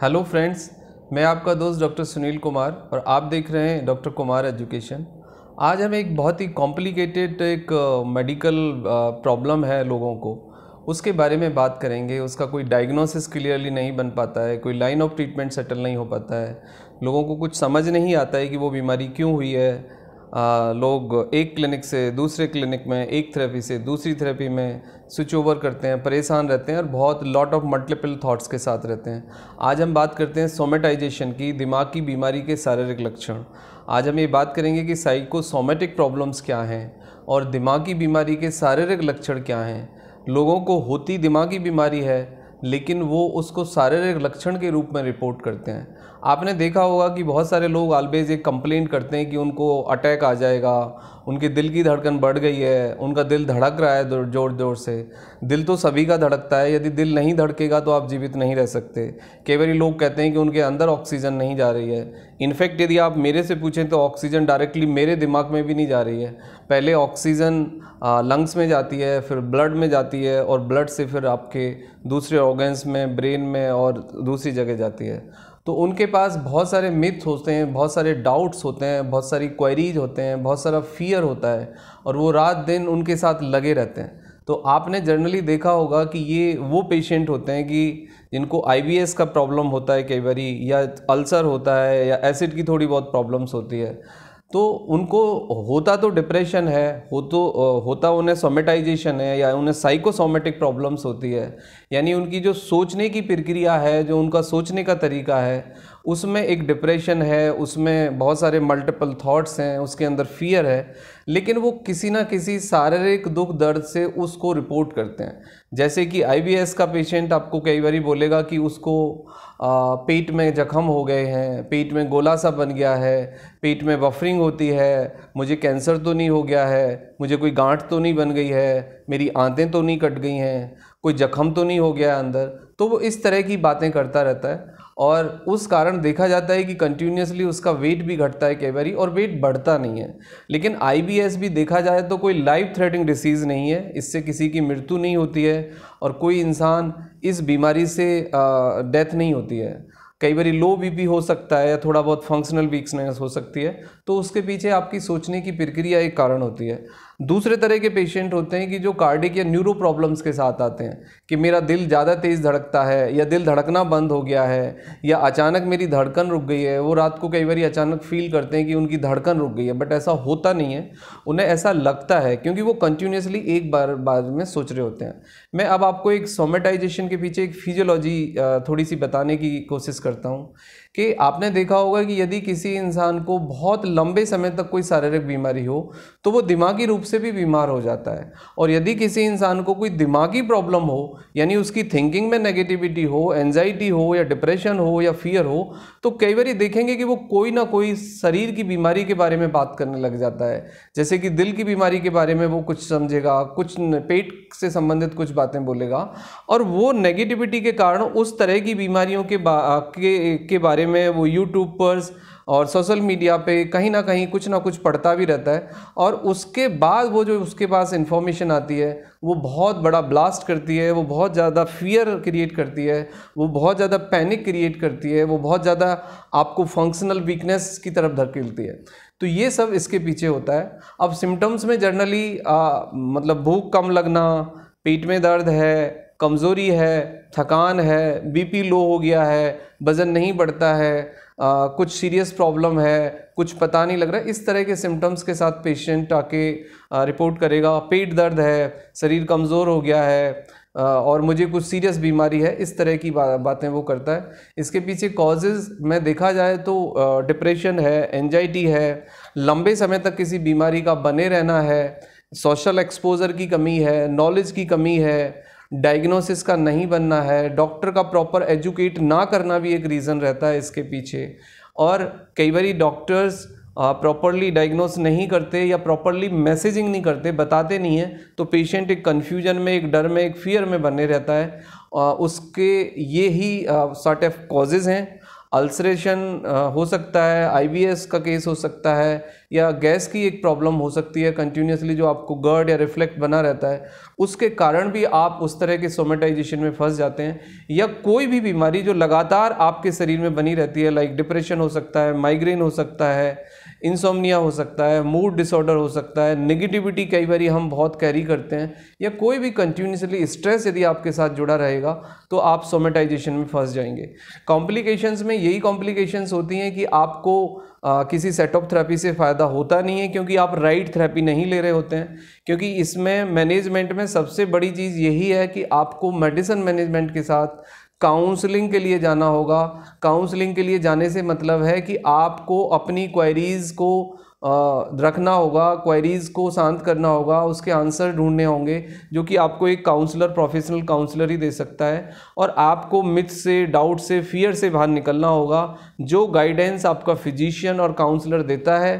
hello friends मैं आपका दोस्त डॉक्टर सुनील कुमार और आप देख रहे हैं डॉक्टर कुमार एजुकेशन आज हम एक बहुत ही कॉम्प्लिकेटेड एक मेडिकल प्रॉब्लम है लोगों को उसके बारे में बात करेंगे उसका कोई डायग्नोसिस क्लियरली नहीं बन पाता है कोई लाइन ऑफ ट्रीटमेंट सेटल नहीं हो पाता है लोगों को कुछ समझ नहीं आता है कि वो बीमारी क्यों हुई है लोग एक क्लिनिक से दूसरे क्लिनिक में एक थेरेपी से दूसरी थेरेपी में स्विच ओवर करते हैं परेशान रहते हैं और बहुत लॉट ऑफ मल्टीपल थॉट्स के साथ रहते हैं आज हम बात करते हैं सोमेटाइजेशन की दिमाग की बीमारी के शारीरिक लक्षण आज हम ये बात करेंगे कि साइकोसोमेटिक प्रॉब्लम्स क्या हैं और दिमाग की बीमारी के शारीरिक लक्षण क्या हैं लोगों को होती दिमागी बीमारी है लेकिन वो उसको शारीरिक लक्षण के रूप में रिपोर्ट करते हैं आपने देखा होगा कि बहुत सारे लोग ऑलवेज एक कंप्लेंट करते हैं कि उनको अटैक आ जाएगा उनके दिल की धड़कन बढ़ गई है उनका दिल धड़क रहा है ज़ोर ज़ोर से दिल तो सभी का धड़कता है यदि दिल नहीं धड़केगा तो आप जीवित नहीं रह सकते कई बार लोग कहते हैं कि उनके अंदर ऑक्सीजन नहीं जा रही है इनफैक्ट यदि आप मेरे से पूछें तो ऑक्सीजन डायरेक्टली मेरे दिमाग में भी नहीं जा रही है पहले ऑक्सीजन लंग्स में जाती है फिर ब्लड में जाती है और ब्लड से फिर आपके दूसरे ऑर्गन्स में ब्रेन में और दूसरी जगह जाती है तो उनके पास बहुत सारे मिथ्स होते हैं बहुत सारे डाउट्स होते हैं बहुत सारी क्वेरीज होते हैं बहुत सारा फियर होता है और वो रात दिन उनके साथ लगे रहते हैं तो आपने जनरली देखा होगा कि ये वो पेशेंट होते हैं कि जिनको आई का प्रॉब्लम होता है कई बारी या अल्सर होता है या एसिड की थोड़ी बहुत प्रॉब्लम्स होती है तो उनको होता तो डिप्रेशन है हो तो होता उन्हें सोमेटाइजेशन है या उन्हें साइकोसोमेटिक प्रॉब्लम्स होती है यानी उनकी जो सोचने की प्रक्रिया है जो उनका सोचने का तरीका है उसमें एक डिप्रेशन है उसमें बहुत सारे मल्टीपल थॉट्स हैं उसके अंदर फियर है लेकिन वो किसी ना किसी शारीरिक दुख दर्द से उसको रिपोर्ट करते हैं जैसे कि आईबीएस का पेशेंट आपको कई बार बोलेगा कि उसको पेट में जख्म हो गए हैं पेट में गोला सा बन गया है पेट में बफरिंग होती है मुझे कैंसर तो नहीं हो गया है मुझे कोई गांठ तो नहीं बन गई है मेरी आंतें तो नहीं कट गई हैं कोई जख्म तो नहीं हो गया अंदर तो वो इस तरह की बातें करता रहता है और उस कारण देखा जाता है कि कंटिन्यूसली उसका वेट भी घटता है कई बार और वेट बढ़ता नहीं है लेकिन आईबीएस भी देखा जाए तो कोई लाइफ थ्रेटिंग डिसीज़ नहीं है इससे किसी की मृत्यु नहीं होती है और कोई इंसान इस बीमारी से डेथ नहीं होती है कई बार लो बीपी हो सकता है या थोड़ा बहुत फंक्शनल वीकनेस हो सकती है तो उसके पीछे आपकी सोचने की प्रक्रिया एक कारण होती है दूसरे तरह के पेशेंट होते हैं कि जो कार्डिक या न्यूरो प्रॉब्लम्स के साथ आते हैं कि मेरा दिल ज़्यादा तेज़ धड़कता है या दिल धड़कना बंद हो गया है या अचानक मेरी धड़कन रुक गई है वो रात को कई बार अचानक फील करते हैं कि उनकी धड़कन रुक गई है बट ऐसा होता नहीं है उन्हें ऐसा लगता है क्योंकि वो कंटिन्यूसली एक बार बार में सोच रहे होते हैं मैं अब आपको एक सोमेटाइजेशन के पीछे एक फिजियोलॉजी थोड़ी सी बताने की कोशिश करता हूँ कि आपने देखा होगा कि यदि किसी इंसान को बहुत लंबे समय तक कोई शारीरिक बीमारी हो तो वो दिमागी रूप से भी बीमार हो जाता है और यदि किसी इंसान को कोई दिमागी प्रॉब्लम हो यानी उसकी थिंकिंग में नेगेटिविटी हो एनजाइटी हो या डिप्रेशन हो या फियर हो तो कई बार देखेंगे कि वो कोई ना कोई शरीर की बीमारी के बारे में बात करने लग जाता है जैसे कि दिल की बीमारी के बारे में वो कुछ समझेगा कुछ पेट से संबंधित कुछ बातें बोलेगा और वो नेगेटिविटी के कारण उस तरह की बीमारियों के, बा, के, के बारे बारे में वो यूट्यूब पर और सोशल मीडिया पे कहीं ना कहीं कुछ ना कुछ पढ़ता भी रहता है और उसके बाद वो जो उसके पास इन्फॉर्मेशन आती है वो बहुत बड़ा ब्लास्ट करती है वो बहुत ज़्यादा फियर क्रिएट करती है वो बहुत ज़्यादा पैनिक क्रिएट करती है वो बहुत ज़्यादा आपको फंक्शनल वीकनेस की तरफ धकेलती है तो ये सब इसके पीछे होता है अब सिम्टम्स में जनरली मतलब भूख कम लगना पेट में दर्द है कमज़ोरी है थकान है बीपी लो हो गया है वज़न नहीं बढ़ता है आ, कुछ सीरियस प्रॉब्लम है कुछ पता नहीं लग रहा इस तरह के सिम्टम्स के साथ पेशेंट आके आ, रिपोर्ट करेगा पेट दर्द है शरीर कमज़ोर हो गया है आ, और मुझे कुछ सीरियस बीमारी है इस तरह की बा, बातें वो करता है इसके पीछे कॉजेज़ में देखा जाए तो डिप्रेशन है एनजाइटी है लंबे समय तक किसी बीमारी का बने रहना है सोशल एक्सपोज़र की कमी है नॉलेज की कमी है डायग्नोसिस का नहीं बनना है डॉक्टर का प्रॉपर एजुकेट ना करना भी एक रीज़न रहता है इसके पीछे और कई बार डॉक्टर्स प्रॉपरली डायग्नोस नहीं करते या प्रॉपरली मैसेजिंग नहीं करते बताते नहीं हैं तो पेशेंट एक कन्फ्यूजन में एक डर में एक फियर में बने रहता है आ, उसके ये ही सॉर्ट ऑफ कॉजेज़ हैं अल्सरेशन हो सकता है आईबीएस का केस हो सकता है या गैस की एक प्रॉब्लम हो सकती है कंटिन्यूसली जो आपको गर्ड या रिफ्लेक्ट बना रहता है उसके कारण भी आप उस तरह के सोमेटाइजेशन में फंस जाते हैं या कोई भी बीमारी जो लगातार आपके शरीर में बनी रहती है लाइक डिप्रेशन हो सकता है माइग्रेन हो सकता है इंसोमनिया हो सकता है मूड डिसऑर्डर हो सकता है नेगेटिविटी कई बार हम बहुत कैरी करते हैं या कोई भी कंटिन्यूसली स्ट्रेस यदि आपके साथ जुड़ा रहेगा तो आप सोमेटाइजेशन में फंस जाएंगे कॉम्प्लिकेशंस में यही कॉम्प्लिकेशंस होती हैं कि आपको आ, किसी सेट ऑफ थेरेपी से फ़ायदा होता नहीं है क्योंकि आप राइट थेरेपी नहीं ले रहे होते हैं क्योंकि इसमें मैनेजमेंट में सबसे बड़ी चीज़ यही है कि आपको मेडिसन मैनेजमेंट के साथ काउंसलिंग के लिए जाना होगा काउंसलिंग के लिए जाने से मतलब है कि आपको अपनी क्वेरीज़ को रखना होगा क्वेरीज़ को शांत करना होगा उसके आंसर ढूंढने होंगे जो कि आपको एक काउंसलर प्रोफेशनल काउंसलर ही दे सकता है और आपको मिथ से डाउट से फियर से बाहर निकलना होगा जो गाइडेंस आपका फिजिशियन और काउंसलर देता है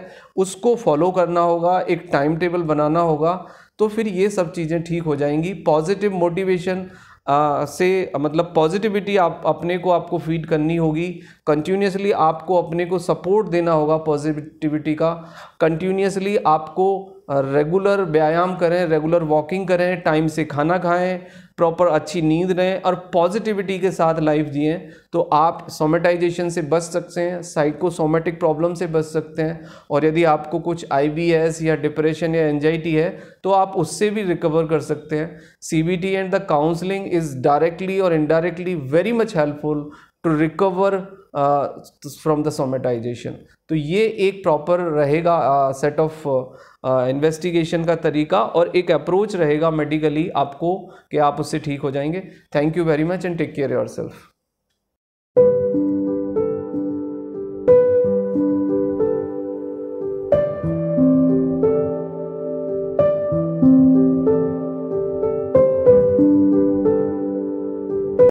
उसको फॉलो करना होगा एक टाइम टेबल बनाना होगा तो फिर ये सब चीज़ें ठीक हो जाएंगी पॉजिटिव मोटिवेशन आ, से मतलब पॉजिटिविटी आप अपने को आपको फीड करनी होगी कंटिन्यूसली आपको अपने को सपोर्ट देना होगा पॉजिटिविटी का कंटिन्यूसली आपको रेगुलर व्यायाम करें रेगुलर वॉकिंग करें टाइम से खाना खाएं प्रॉपर अच्छी नींद रहें और पॉजिटिविटी के साथ लाइफ जिएं तो आप सोमेटाइजेशन से बच सकते हैं साइकोसोमेटिक प्रॉब्लम से बच सकते हैं और यदि आपको कुछ आईबीएस या डिप्रेशन या एनजाइटी है तो आप उससे भी रिकवर कर सकते हैं CBT and the counselling is directly और indirectly very much helpful to recover from the somatisation तो ये एक प्रॉपर रहेगा सेट ऑफ इन्वेस्टिगेशन का तरीका और एक अप्रोच रहेगा मेडिकली आपको कि आप उससे ठीक हो जाएंगे thank you very much and take care your self